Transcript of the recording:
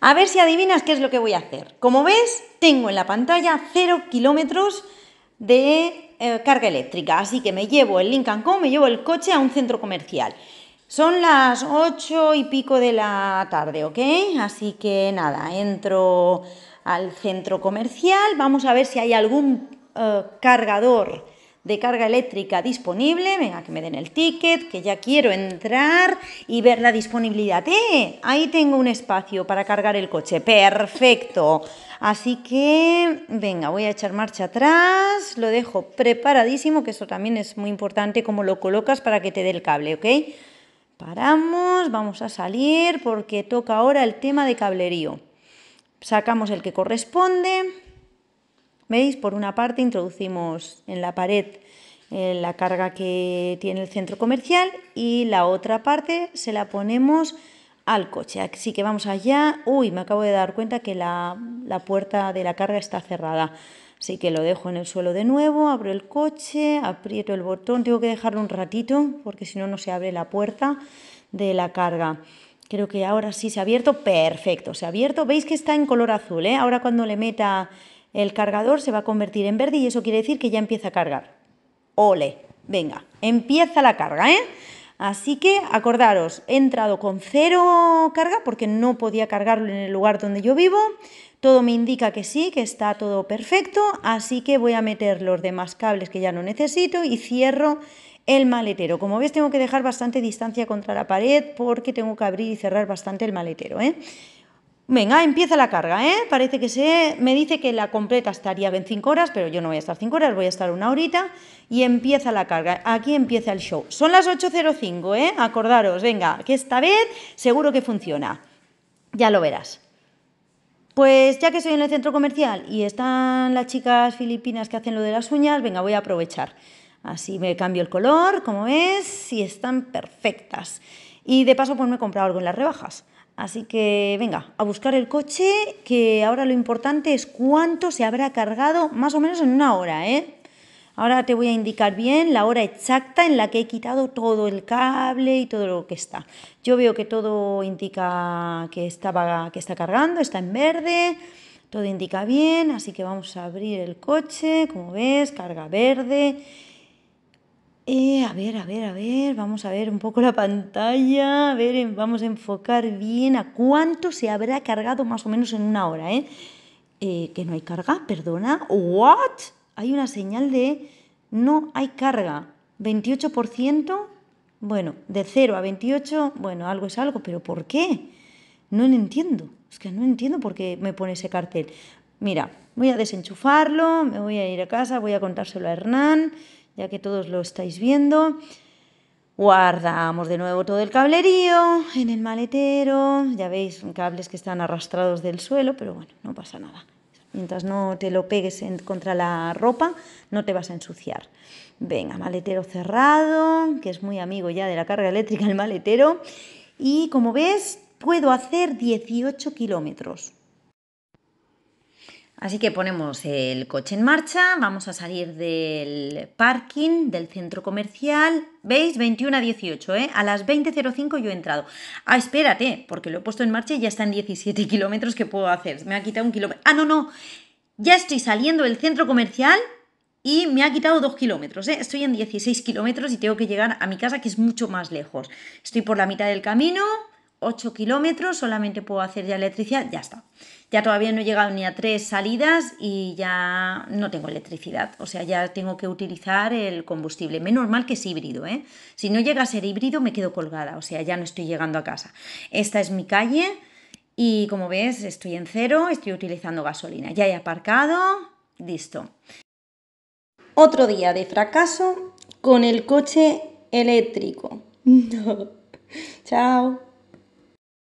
A ver si adivinas qué es lo que voy a hacer. Como ves, tengo en la pantalla 0 kilómetros de eh, carga eléctrica, así que me llevo el Lincoln Co, me llevo el coche a un centro comercial. Son las 8 y pico de la tarde, ¿ok? Así que nada, entro al centro comercial, vamos a ver si hay algún eh, cargador de carga eléctrica disponible. Venga, que me den el ticket, que ya quiero entrar y ver la disponibilidad. ¡Eh! Ahí tengo un espacio para cargar el coche. Perfecto. Así que, venga, voy a echar marcha atrás. Lo dejo preparadísimo, que eso también es muy importante, cómo lo colocas para que te dé el cable, ¿ok? Paramos, vamos a salir porque toca ahora el tema de cablerío. Sacamos el que corresponde ¿Veis? Por una parte introducimos en la pared eh, la carga que tiene el centro comercial y la otra parte se la ponemos al coche. Así que vamos allá. Uy, me acabo de dar cuenta que la, puerta de la carga está cerrada. Así que lo dejo en el suelo de nuevo, abro el coche, aprieto el botón, tengo que dejarlo un ratito porque si no, no se abre la puerta de la carga. Creo que ahora sí se ha abierto, perfecto, se ha abierto. Veis que está en color azul, eh? ahora cuando le meta el cargador se va a convertir en verde y eso quiere decir que ya empieza a cargar. Ole, venga, empieza la carga, ¿eh? Así que acordaros, he entrado con cero carga porque no podía cargarlo en el lugar donde yo vivo. Todo me indica que sí, que está todo perfecto, así que voy a meter los demás cables que ya no necesito y cierro el maletero. Como veis tengo que dejar bastante distancia contra la pared porque tengo que abrir y cerrar bastante el maletero. ¿eh? Venga, empieza la carga, ¿eh? Parece que se me dice que la completa estaría en 5 horas, pero yo no voy a estar 5 horas, voy a estar una horita y empieza la carga. Aquí empieza el show. Son las 8.05, ¿eh? Acordaros, venga, que esta vez seguro que funciona. Ya lo verás. Pues ya que estoy en el centro comercial y están las chicas filipinas que hacen lo de las uñas, venga, voy a aprovechar. Así me cambio el color, como ves, y están perfectas. Y de paso, pues me he comprado algo en las rebajas. Así que venga, a buscar el coche, que ahora lo importante es cuánto se habrá cargado, más o menos en una hora, ¿eh? Ahora te voy a indicar bien la hora exacta en la que he quitado todo el cable y todo lo que está. Yo veo que todo indica que, estaba, que está cargando, está en verde, todo indica bien, así que vamos a abrir el coche, como ves, carga verde. Eh, a ver, a ver, a ver, vamos a ver un poco la pantalla, a ver, eh, vamos a enfocar bien a cuánto se habrá cargado más o menos en una hora, ¿eh? eh que no hay carga, perdona, ¿what? Hay una señal de no hay carga, 28%, bueno, de 0 a 28, bueno, algo es algo, pero ¿por qué? No lo entiendo, es que no entiendo por qué me pone ese cartel. Mira, voy a desenchufarlo, me voy a ir a casa, voy a contárselo a Hernán ya que todos lo estáis viendo. Guardamos de nuevo todo el cablerío en el maletero. Ya veis, cables que están arrastrados del suelo, pero bueno, no pasa nada. Mientras no te lo pegues contra la ropa, no te vas a ensuciar. Venga, maletero cerrado, que es muy amigo ya de la carga eléctrica el maletero. Y como ves, puedo hacer 18 kilómetros. Así que ponemos el coche en marcha, vamos a salir del parking, del centro comercial. ¿Veis? 21 a 18, ¿eh? A las 20.05 yo he entrado. Ah, espérate, porque lo he puesto en marcha y ya está en 17 kilómetros que puedo hacer. Me ha quitado un kilómetro. Ah, no, no. Ya estoy saliendo del centro comercial y me ha quitado dos kilómetros. ¿eh? Estoy en 16 kilómetros y tengo que llegar a mi casa, que es mucho más lejos. Estoy por la mitad del camino, 8 kilómetros, solamente puedo hacer ya electricidad, ya está. Ya todavía no he llegado ni a tres salidas y ya no tengo electricidad, o sea, ya tengo que utilizar el combustible. Menos mal que es híbrido, ¿eh? Si no llega a ser híbrido me quedo colgada, o sea, ya no estoy llegando a casa. Esta es mi calle y como ves estoy en cero, estoy utilizando gasolina. Ya he aparcado, listo. Otro día de fracaso con el coche eléctrico. Chao.